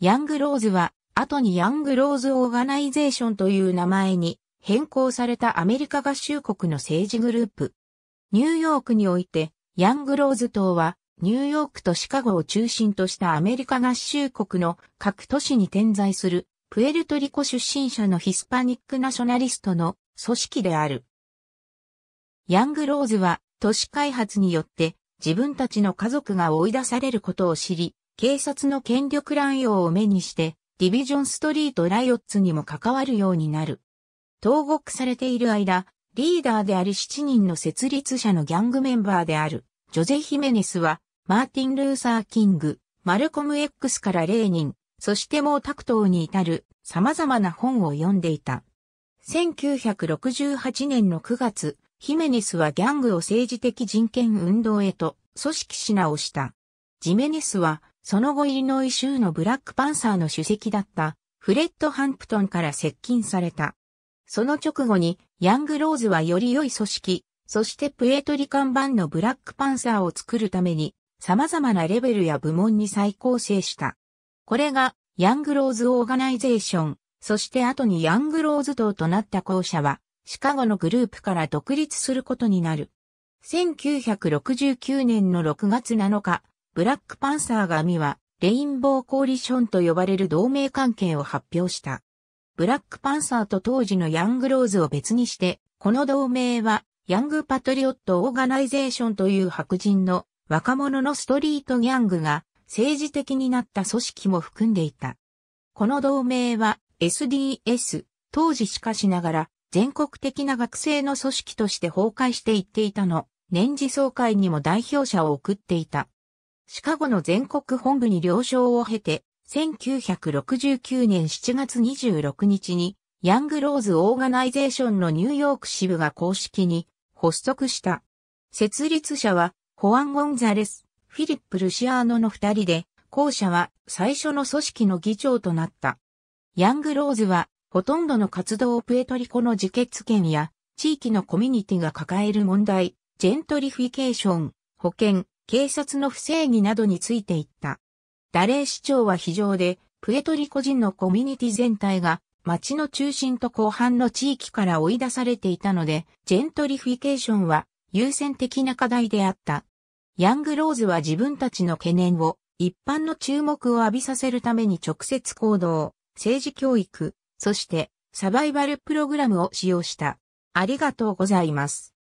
ヤングローズは、後にヤングローズオーガナイゼーションという名前に変更されたアメリカ合衆国の政治グループ。ニューヨークにおいて、ヤングローズ党は、ニューヨークとシカゴを中心としたアメリカ合衆国の各都市に点在する、プエルトリコ出身者のヒスパニックナショナリストの組織である。ヤングローズは、都市開発によって自分たちの家族が追い出されることを知り、警察の権力乱用を目にして、ディビジョンストリートライオッツにも関わるようになる。投獄されている間、リーダーであり7人の設立者のギャングメンバーである、ジョゼ・ヒメネスは、マーティン・ルーサー・キング、マルコム X からレーニン、そして毛沢東に至る様々な本を読んでいた。1968年の9月、ヒメネスはギャングを政治的人権運動へと組織し直した。ジメネスはその後イリノイ州のブラックパンサーの主席だったフレッド・ハンプトンから接近された。その直後にヤング・ローズはより良い組織、そしてプエートリカン版のブラックパンサーを作るために様々なレベルや部門に再構成した。これがヤング・ローズ・オーガナイゼーション、そして後にヤング・ローズ党となった校舎はシカゴのグループから独立することになる。1969年の6月7日、ブラックパンサーが見は、レインボーコーリションと呼ばれる同盟関係を発表した。ブラックパンサーと当時のヤングローズを別にして、この同盟は、ヤングパトリオット・オーガナイゼーションという白人の若者のストリートギャングが政治的になった組織も含んでいた。この同盟は SDS、当時しかしながら全国的な学生の組織として崩壊していっていたの、年次総会にも代表者を送っていた。シカゴの全国本部に了承を経て、1969年7月26日に、ヤングローズ・オーガナイゼーションのニューヨーク支部が公式に発足した。設立者は、ホアン・ゴンザレス、フィリップ・ルシアーノの二人で、後者は最初の組織の議長となった。ヤングローズは、ほとんどの活動をプエトリコの自決権や、地域のコミュニティが抱える問題、ジェントリフィケーション、保険、警察の不正義などについて言った。ダレー市長は非常で、プエトリコ人のコミュニティ全体が町の中心と後半の地域から追い出されていたので、ジェントリフィケーションは優先的な課題であった。ヤングローズは自分たちの懸念を一般の注目を浴びさせるために直接行動、政治教育、そしてサバイバルプログラムを使用した。ありがとうございます。